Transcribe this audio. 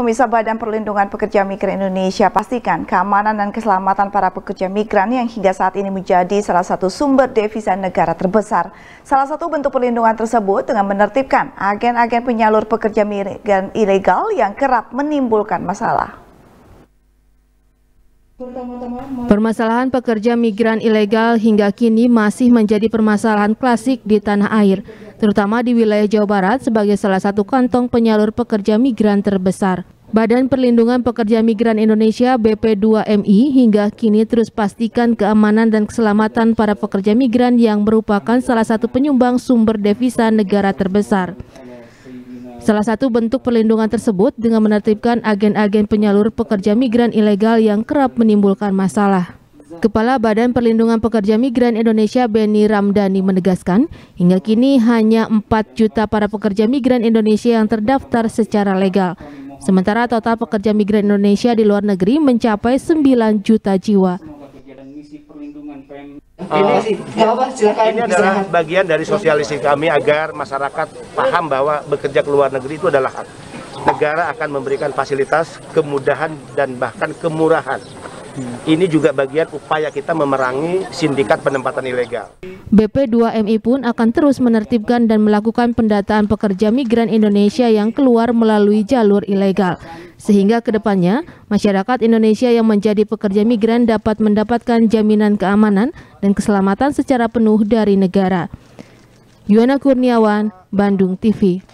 Pemirsa Badan Perlindungan Pekerja Migran Indonesia pastikan keamanan dan keselamatan para pekerja migran yang hingga saat ini menjadi salah satu sumber devisa negara terbesar. Salah satu bentuk perlindungan tersebut dengan menertibkan agen-agen penyalur pekerja migran ilegal yang kerap menimbulkan masalah. Permasalahan pekerja migran ilegal hingga kini masih menjadi permasalahan klasik di tanah air, terutama di wilayah Jawa Barat sebagai salah satu kantong penyalur pekerja migran terbesar. Badan Perlindungan Pekerja Migran Indonesia BP2MI hingga kini terus pastikan keamanan dan keselamatan para pekerja migran yang merupakan salah satu penyumbang sumber devisa negara terbesar. Salah satu bentuk perlindungan tersebut dengan menertibkan agen-agen penyalur pekerja migran ilegal yang kerap menimbulkan masalah. Kepala Badan Perlindungan Pekerja Migran Indonesia Beni Ramdhani menegaskan, hingga kini hanya 4 juta para pekerja migran Indonesia yang terdaftar secara legal. Sementara total pekerja migran Indonesia di luar negeri mencapai 9 juta jiwa ini sih apa silakan ini adalah bagian dari sosialisasi kami agar masyarakat paham bahwa bekerja ke luar negeri itu adalah hak negara akan memberikan fasilitas kemudahan dan bahkan kemurahan ini juga bagian upaya kita memerangi sindikat penempatan ilegal BP2MI pun akan terus menertibkan dan melakukan pendataan pekerja migran Indonesia yang keluar melalui jalur ilegal. Sehingga kedepannya, masyarakat Indonesia yang menjadi pekerja migran dapat mendapatkan jaminan keamanan dan keselamatan secara penuh dari negara. Yuana Kurniawan, Bandung TV.